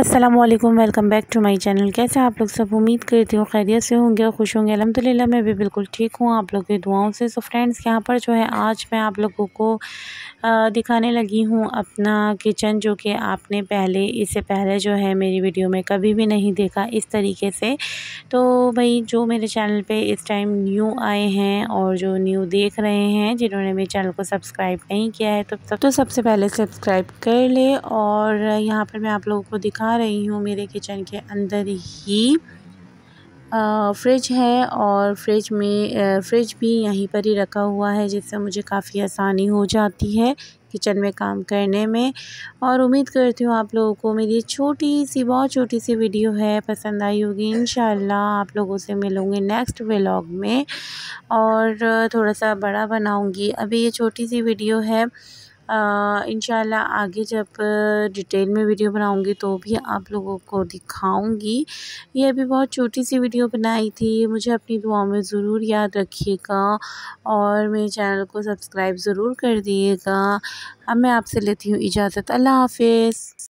अस्सलाम वालेकुम welcome back to my channel कैसे आप लोग सब उम्मीद करती हूँ खैरियत से होंगे और खुश होंगे अलहमदिल्ला मैं भी बिल्कुल ठीक हूँ आप लोग की दुआओं से सो फ्रेंड्स यहाँ पर जो है आज मैं आप लोगों को दिखाने लगी हूँ अपना किचन जो कि आपने पहले इससे पहले जो है मेरी वीडियो में कभी भी नहीं देखा इस तरीके से तो भाई जो मेरे चैनल पर इस टाइम न्यू आए हैं और जो न्यू देख रहे हैं जिन्होंने मेरे चैनल को सब्सक्राइब नहीं किया है तो, तो सबसे पहले सब्सक्राइब कर ले और यहाँ पर मैं आप लोगों को दिखा दिखा रही हूँ मेरे किचन के अंदर ही फ्रिज है और फ्रिज में फ्रिज भी यहीं पर ही रखा हुआ है जिससे मुझे काफ़ी आसानी हो जाती है किचन में काम करने में और उम्मीद करती हूँ आप लोगों को मेरी छोटी सी बहुत छोटी सी वीडियो है पसंद आई होगी इन आप लोगों से मिलूँगी नेक्स्ट व्लॉग में और थोड़ा सा बड़ा बनाऊँगी अभी ये छोटी सी वीडियो है इन आगे जब डिटेल में वीडियो बनाऊँगी तो भी आप लोगों को दिखाऊँगी ये अभी बहुत छोटी सी वीडियो बनाई थी मुझे अपनी दुआ में ज़रूर याद रखिएगा और मेरे चैनल को सब्सक्राइब ज़रूर कर दिएगा अब मैं आपसे लेती हूँ इजाज़त अल्लाह हाफ